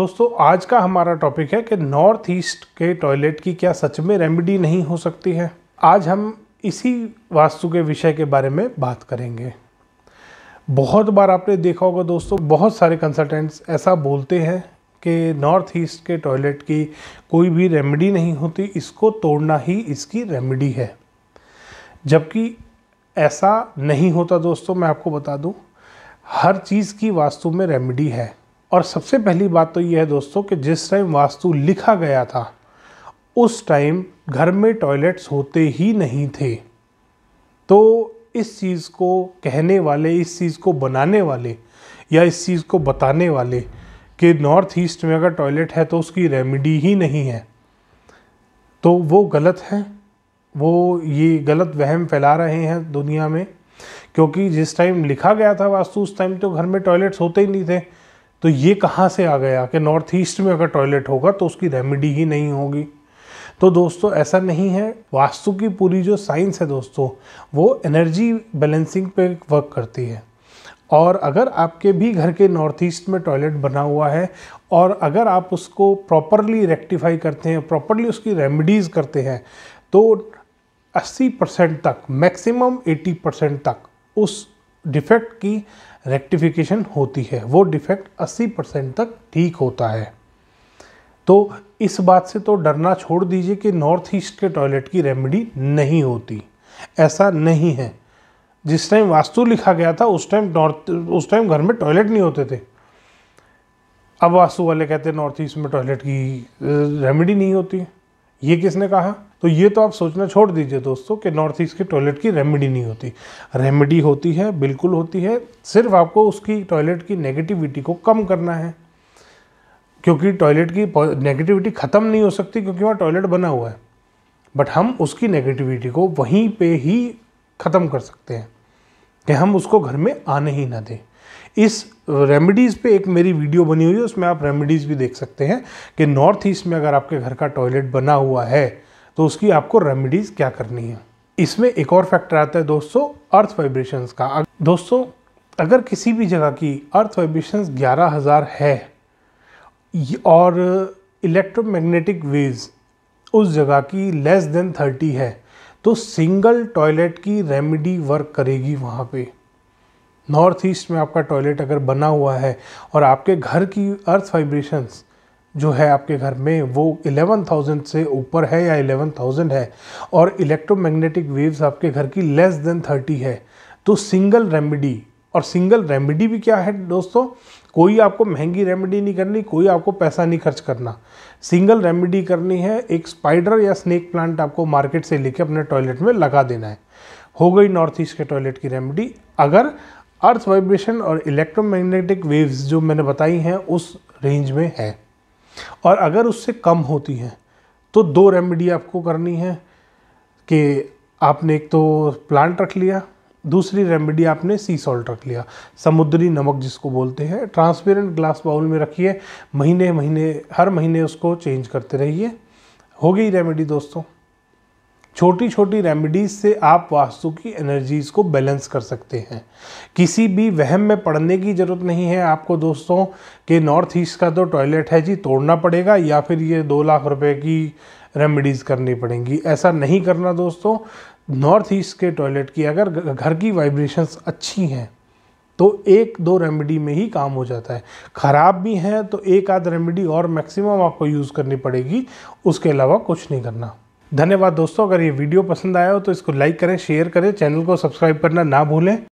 दोस्तों आज का हमारा टॉपिक है कि नॉर्थ ईस्ट के टॉयलेट की क्या सच में रेमेडी नहीं हो सकती है आज हम इसी वास्तु के विषय के बारे में बात करेंगे बहुत बार आपने देखा होगा दोस्तों बहुत सारे कंसल्टेंट्स ऐसा बोलते हैं कि नॉर्थ ईस्ट के टॉयलेट की कोई भी रेमेडी नहीं होती इसको तोड़ना ही इसकी रेमेडी है जबकि ऐसा नहीं होता दोस्तों मैं आपको बता दूं हर चीज़ की वास्तु में रेमेडी है और सबसे पहली बात तो यह है दोस्तों कि जिस टाइम वास्तु लिखा गया था उस टाइम घर में टॉयलेट्स होते ही नहीं थे तो इस चीज़ को कहने वाले इस चीज़ को बनाने वाले या इस चीज़ को बताने वाले कि नॉर्थ ईस्ट में अगर टॉयलेट है तो उसकी रेमेडी ही नहीं है तो वो गलत है वो ये गलत वहम फैला रहे हैं दुनिया में क्योंकि जिस टाइम लिखा गया था वास्तु उस टाइम तो घर में टॉयलेट्स होते ही नहीं थे तो ये कहाँ से आ गया कि नॉर्थ ईस्ट में अगर टॉयलेट होगा तो उसकी रेमेडी ही नहीं होगी तो दोस्तों ऐसा नहीं है वास्तु की पूरी जो साइंस है दोस्तों वो एनर्जी बैलेंसिंग पे वर्क करती है और अगर आपके भी घर के नॉर्थ ईस्ट में टॉयलेट बना हुआ है और अगर आप उसको प्रॉपरली रेक्टिफाई करते हैं प्रॉपरली उसकी रेमेडीज़ करते हैं तो 80 परसेंट तक मैक्सिमम 80 परसेंट तक उस डिफेक्ट की रेक्टिफिकेशन होती है वो डिफेक्ट 80 परसेंट तक ठीक होता है तो इस बात से तो डरना छोड़ दीजिए कि नॉर्थ ईस्ट के टॉयलेट की रेमेडी नहीं होती ऐसा नहीं है जिस टाइम वास्तु लिखा गया था उस टाइम नॉर्थ उस टाइम घर में टॉयलेट नहीं होते थे अब वास्तु वाले कहते हैं नॉर्थ ईस्ट में टॉयलेट की रेमेडी नहीं होती ये किसने कहा तो ये तो आप सोचना छोड़ दीजिए दोस्तों कि नॉर्थ ईस्ट के टॉयलेट की रेमेडी नहीं होती रेमेडी होती है बिल्कुल होती है सिर्फ आपको उसकी टॉयलेट की नेगेटिविटी को कम करना है क्योंकि टॉयलेट की नेगेटिविटी ख़त्म नहीं हो सकती क्योंकि वहाँ टॉयलेट बना हुआ है बट हम उसकी नेगेटिविटी को वहीं पे ही ख़त्म कर सकते हैं कि हम उसको घर में आने ही ना दें इस रेमेडीज़ पे एक मेरी वीडियो बनी हुई है उसमें आप रेमेडीज़ भी देख सकते हैं कि नॉर्थ ईस्ट में अगर आपके घर का टॉयलेट बना हुआ है तो उसकी आपको रेमेडीज़ क्या करनी है इसमें एक और फैक्टर आता है दोस्तों अर्थ वाइब्रेशंस का दोस्तों अगर किसी भी जगह की अर्थ वाइब्रेशंस ग्यारह हज़ार है और इलेक्ट्रोमैग्नेटिक वेव्स उस जगह की लेस देन थर्टी है तो सिंगल टॉयलेट की रेमेडी वर्क करेगी वहाँ पे नॉर्थ ईस्ट में आपका टॉयलेट अगर बना हुआ है और आपके घर की अर्थ वाइब्रेशंस जो है आपके घर में वो 11,000 से ऊपर है या 11,000 है और इलेक्ट्रोमैग्नेटिक वेव्स आपके घर की लेस देन 30 है तो सिंगल रेमेडी और सिंगल रेमेडी भी क्या है दोस्तों कोई आपको महंगी रेमेडी नहीं करनी कोई आपको पैसा नहीं खर्च करना सिंगल रेमेडी करनी है एक स्पाइडर या स्नेक प्लांट आपको मार्केट से लेके अपने टॉयलेट में लगा देना है हो गई नॉर्थ ईस्ट के टॉयलेट की रेमेडी अगर अर्थ वाइब्रेशन और इलेक्ट्रोमैग्नेटिक वेव्स जो मैंने बताई हैं उस रेंज में है और अगर उससे कम होती हैं तो दो रेमेडी आपको करनी है कि आपने एक तो प्लांट रख लिया दूसरी रेमेडी आपने सी सॉल्ट रख लिया समुद्री नमक जिसको बोलते हैं ट्रांसपेरेंट ग्लास बाउल में रखिए महीने महीने हर महीने उसको चेंज करते रहिए हो गई रेमेडी दोस्तों छोटी छोटी रेमेडीज़ से आप वास्तु की एनर्जीज़ को बैलेंस कर सकते हैं किसी भी वहम में पड़ने की ज़रूरत नहीं है आपको दोस्तों कि नॉर्थ ईस्ट का तो टॉयलेट है जी तोड़ना पड़ेगा या फिर ये दो लाख रुपए की रेमेडीज़ करनी पड़ेंगी ऐसा नहीं करना दोस्तों नॉर्थ ईस्ट के टॉयलेट की अगर घर की वाइब्रेशंस अच्छी हैं तो एक दो रेमेडी में ही काम हो जाता है ख़राब भी हैं तो एक आध रेमेडी और मैक्सिमम आपको यूज़ करनी पड़ेगी उसके अलावा कुछ नहीं करना धन्यवाद दोस्तों अगर ये वीडियो पसंद आया हो तो इसको लाइक करें शेयर करें चैनल को सब्सक्राइब करना ना भूलें